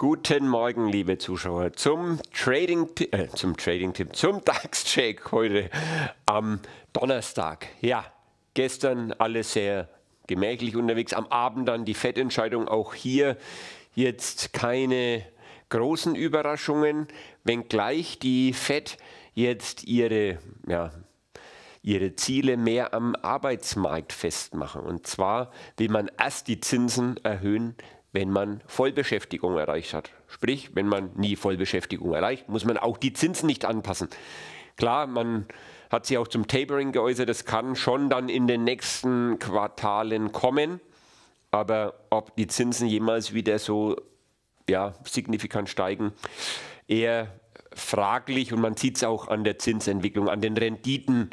Guten Morgen, liebe Zuschauer, zum Trading, äh, zum Trading Tipp, zum DAX Check heute am Donnerstag. Ja, gestern alles sehr gemächlich unterwegs. Am Abend dann die Fettentscheidung auch hier jetzt keine großen Überraschungen, wenngleich die Fed jetzt ihre ja, ihre Ziele mehr am Arbeitsmarkt festmachen. Und zwar will man erst die Zinsen erhöhen, wenn man Vollbeschäftigung erreicht hat. Sprich, wenn man nie Vollbeschäftigung erreicht, muss man auch die Zinsen nicht anpassen. Klar, man hat sich auch zum Tapering geäußert, das kann schon dann in den nächsten Quartalen kommen. Aber ob die Zinsen jemals wieder so ja, signifikant steigen, eher fraglich und man sieht es auch an der Zinsentwicklung, an den Renditen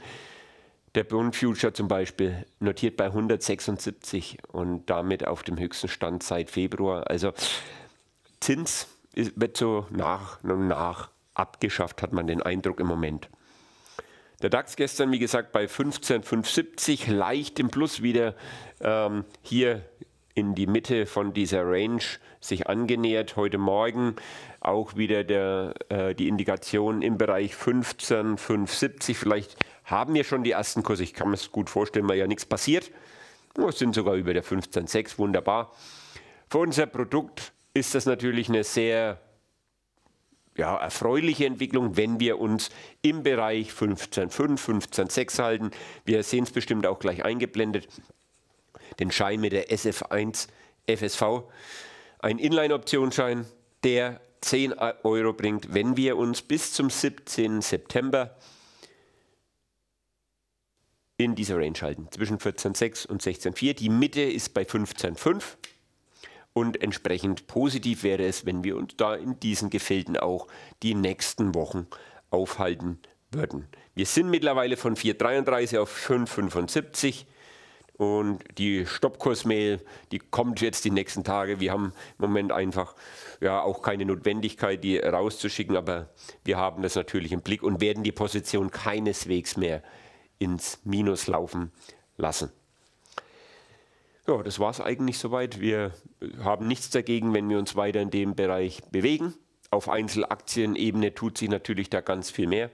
der Bund Future zum Beispiel notiert bei 176 und damit auf dem höchsten Stand seit Februar. Also Zins wird so nach und nach abgeschafft, hat man den Eindruck im Moment. Der DAX gestern, wie gesagt, bei 15,570, leicht im Plus wieder ähm, hier in die Mitte von dieser Range sich angenähert. Heute Morgen auch wieder der, äh, die Indikation im Bereich 15,570, vielleicht haben wir schon die ersten Kurse. Ich kann mir es gut vorstellen, weil ja nichts passiert. Wir oh, sind sogar über der 15.6, wunderbar. Für unser Produkt ist das natürlich eine sehr ja, erfreuliche Entwicklung, wenn wir uns im Bereich 15.5, 15.6 halten. Wir sehen es bestimmt auch gleich eingeblendet. Den Schein mit der SF1 FSV. Ein Inline-Optionsschein, der 10 Euro bringt, wenn wir uns bis zum 17. September in dieser Range halten, zwischen 14,6 und 16,4. Die Mitte ist bei 15,5 und entsprechend positiv wäre es, wenn wir uns da in diesen Gefilden auch die nächsten Wochen aufhalten würden. Wir sind mittlerweile von 4,33 auf 5,75 und die Stoppkursmail, die kommt jetzt die nächsten Tage. Wir haben im Moment einfach ja auch keine Notwendigkeit, die rauszuschicken, aber wir haben das natürlich im Blick und werden die Position keineswegs mehr ins Minus laufen lassen. Ja, das war es eigentlich soweit. Wir haben nichts dagegen, wenn wir uns weiter in dem Bereich bewegen. Auf Einzelaktienebene tut sich natürlich da ganz viel mehr.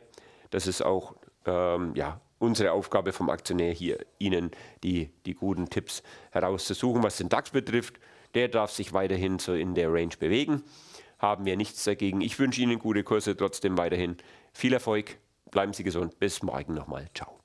Das ist auch ähm, ja, unsere Aufgabe vom Aktionär hier, Ihnen die, die guten Tipps herauszusuchen. Was den DAX betrifft, der darf sich weiterhin so in der Range bewegen. Haben wir nichts dagegen. Ich wünsche Ihnen gute Kurse trotzdem weiterhin. Viel Erfolg, bleiben Sie gesund. Bis morgen nochmal. Ciao.